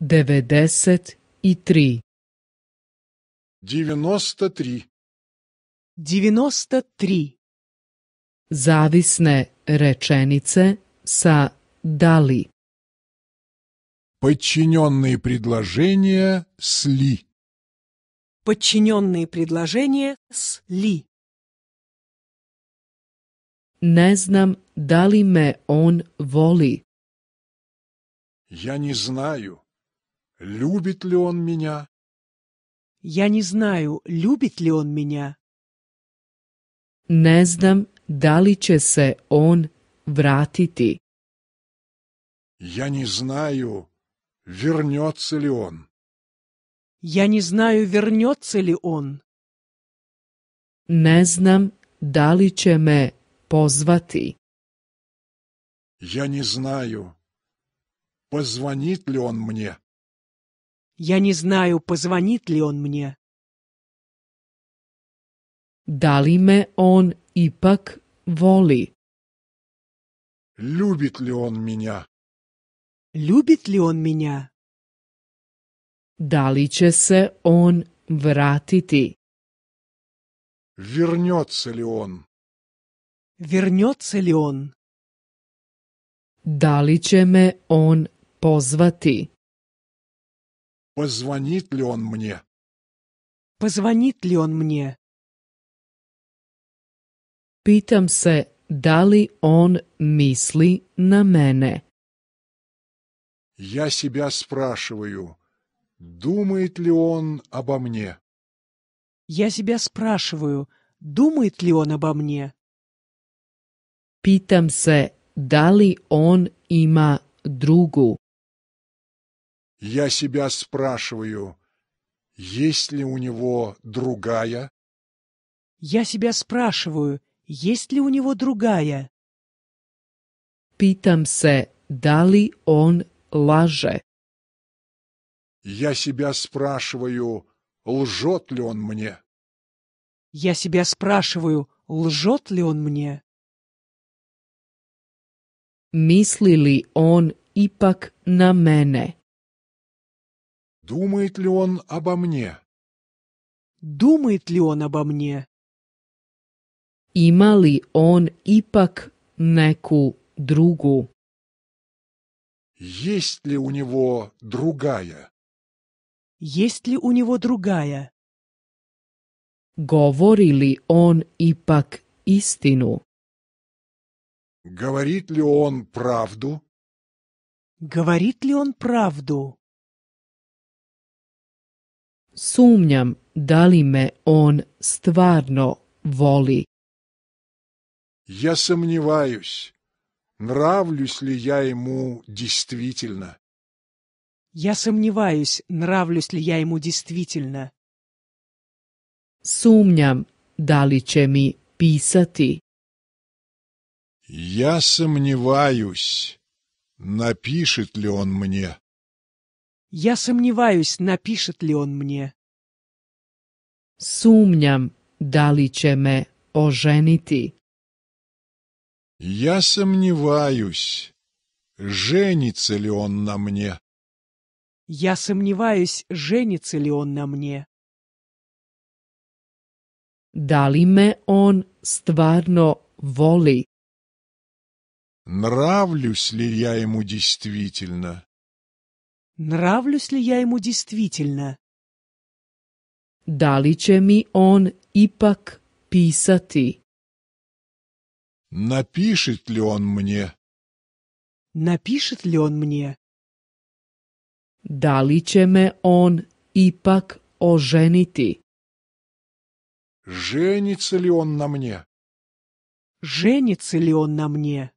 Деведесет и три. Девяносто три. Девяносто три. Zavisne реченице са дали. Подчиненные предложения с ли. Подчиненные предложения с ли. Не знам дали ме он воли. Я не знаю, любит ли он меня? Я не знаю, любит ли он меня. Не znam da li će se on vratiti. Я не знаю, вернется ли он. Я не знаю, вернется ли он. Не znam da li će me позвати. Я не знаю, позвонит ли он мне. Я не знаю, позвонит ли он мне. Да ли ме он ипак воли? Любит ли он меня? Любит ли он меня? Дали ли че се он вратити? Вернется ли он? Вернется ли он? Дали ли че ме он позвати? Позвонит ли он мне? Позвонит ли он мне? Pitam se da li on misli na mene. Я себя спрашиваю, думает ли он обо мне? Я себя спрашиваю, думает ли он обо мне? Pitam se da li on ima drugu. Я себя спрашиваю, есть ли у него другая? Я себя спрашиваю, есть ли у него другая? Pitam se, da он лаже? Я себя спрашиваю, лжет ли он мне? Я себя спрашиваю, лжет ли он мне? Мисли ли он ипак на меня? Думает ли он обо мне? Думает ли он обо мне? Има ли он ипак неку другу? Есть ли у него другая? Есть ли у него другая? Говори ли он ипак истину? Говорит ли он правду? Говорит ли он правду? sumnjam da li me on stvarno voli. Я сомневаюсь, нравлюсь ли я ему действительно. Я сомневаюсь, нравлюсь ли я ему действительно. Сумням, да ли че ми писати. Я сомневаюсь, напишет ли он мне. Я сомневаюсь, напишет ли он мне. Сумням, да ли će me Я сомневаюсь, женится ли он на мне. Я сомневаюсь, женится ли он на мне. Дали ли он стварно воли. Нравлюсь ли я ему действительно? Нравлюсь ли я ему действительно? Da li он ипак писати. Напишет ли он мне? Напишет ли он мне? Da li он ипак оженити. ipak Женится ли он на мне? Женится ли он на мне?